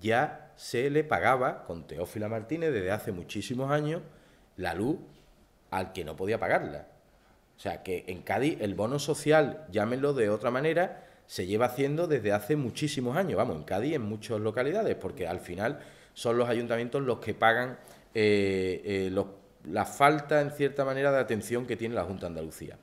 ya se le pagaba con Teófila Martínez desde hace muchísimos años la luz al que no podía pagarla. O sea que en Cádiz el bono social, llámenlo de otra manera, se lleva haciendo desde hace muchísimos años, vamos, en Cádiz, en muchas localidades, porque al final son los ayuntamientos los que pagan eh, eh, la falta, en cierta manera, de atención que tiene la Junta de Andalucía.